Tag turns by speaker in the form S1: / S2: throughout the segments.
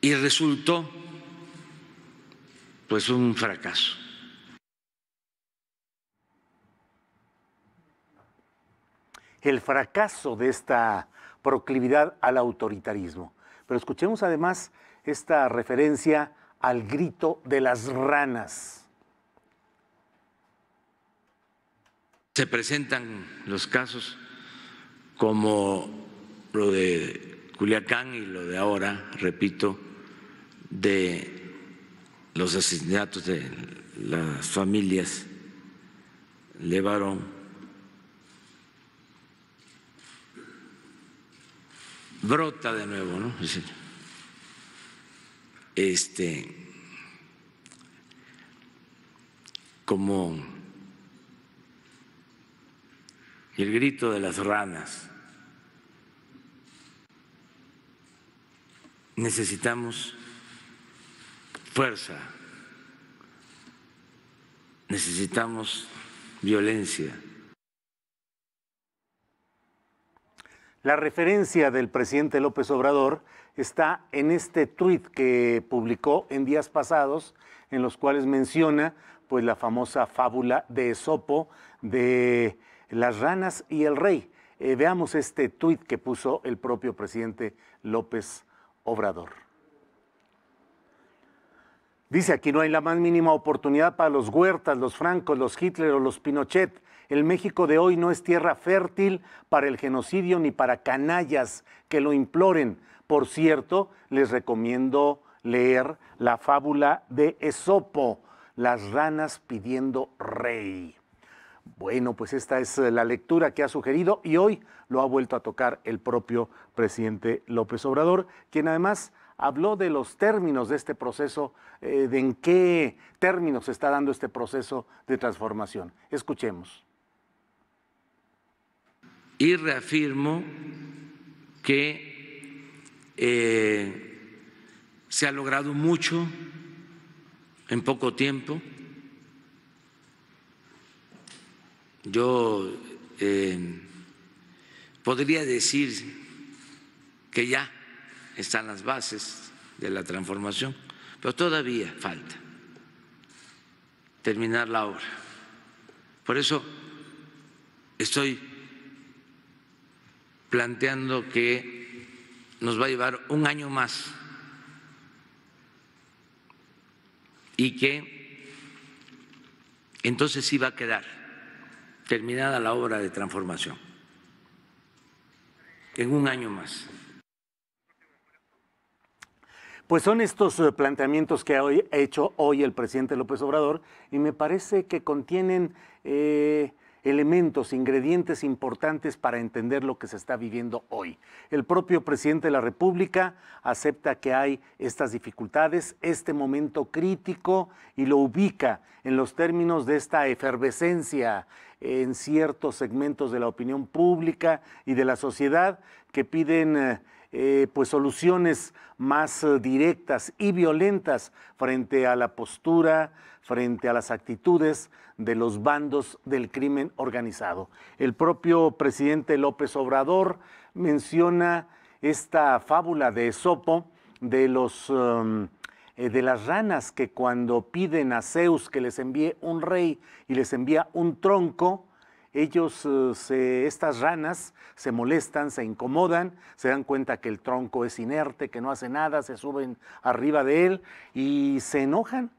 S1: y resultó pues un fracaso.
S2: El fracaso de esta proclividad al autoritarismo. Pero escuchemos además esta referencia al grito de las ranas.
S1: Se presentan los casos como lo de Culiacán y lo de ahora, repito, de los asesinatos de las familias levaron, brota de nuevo, Este, como el grito de las ranas. Necesitamos fuerza, necesitamos violencia.
S2: La referencia del presidente López Obrador está en este tuit que publicó en días pasados, en los cuales menciona pues la famosa fábula de Esopo de las ranas y el rey. Eh, veamos este tuit que puso el propio presidente López Obrador. Dice, aquí no hay la más mínima oportunidad para los Huertas, los Francos, los Hitler o los Pinochet. El México de hoy no es tierra fértil para el genocidio ni para canallas que lo imploren. Por cierto, les recomiendo leer la fábula de Esopo, Las ranas pidiendo rey. Bueno, pues esta es eh, la lectura que ha sugerido y hoy lo ha vuelto a tocar el propio presidente López Obrador, quien además habló de los términos de este proceso, eh, de en qué términos se está dando este proceso de transformación. Escuchemos.
S1: Y reafirmo que eh, se ha logrado mucho en poco tiempo. Yo eh, podría decir que ya están las bases de la transformación, pero todavía falta terminar la obra. Por eso estoy planteando que nos va a llevar un año más y que entonces sí va a quedar terminada la obra de transformación en un año más.
S2: Pues son estos eh, planteamientos que ha hecho hoy el presidente López Obrador y me parece que contienen eh, elementos, ingredientes importantes para entender lo que se está viviendo hoy. El propio presidente de la República acepta que hay estas dificultades, este momento crítico y lo ubica en los términos de esta efervescencia en ciertos segmentos de la opinión pública y de la sociedad que piden... Eh, eh, pues soluciones más eh, directas y violentas frente a la postura, frente a las actitudes de los bandos del crimen organizado. El propio presidente López Obrador menciona esta fábula de Esopo de em, eh, de las ranas que cuando piden a Zeus que les envíe un rey y les envía un tronco, ellos, eh, estas ranas se molestan, se incomodan, se dan cuenta que el tronco es inerte, que no hace nada, se suben arriba de él y se enojan.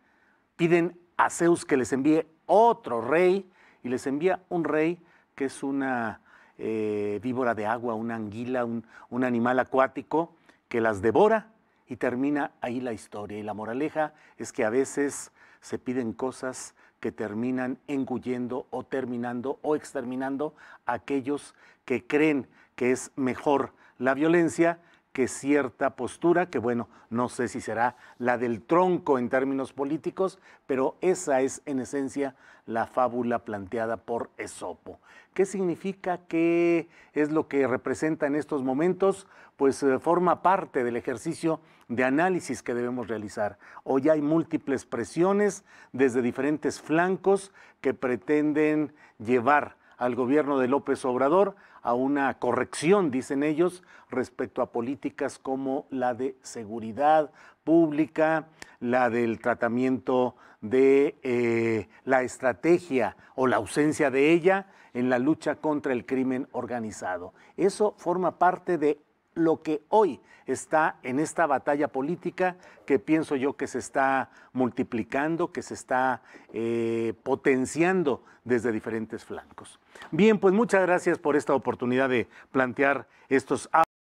S2: Piden a Zeus que les envíe otro rey y les envía un rey que es una eh, víbora de agua, una anguila, un, un animal acuático que las devora y termina ahí la historia. Y la moraleja es que a veces se piden cosas que terminan engullendo o terminando o exterminando a aquellos que creen que es mejor la violencia que cierta postura, que bueno, no sé si será la del tronco en términos políticos, pero esa es en esencia la fábula planteada por Esopo. ¿Qué significa? ¿Qué es lo que representa en estos momentos? Pues eh, forma parte del ejercicio de análisis que debemos realizar. Hoy hay múltiples presiones desde diferentes flancos que pretenden llevar al gobierno de López Obrador a una corrección, dicen ellos, respecto a políticas como la de seguridad pública, la del tratamiento de eh, la estrategia o la ausencia de ella en la lucha contra el crimen organizado. Eso forma parte de lo que hoy está en esta batalla política que pienso yo que se está multiplicando, que se está eh, potenciando desde diferentes flancos. Bien, pues muchas gracias por esta oportunidad de plantear estos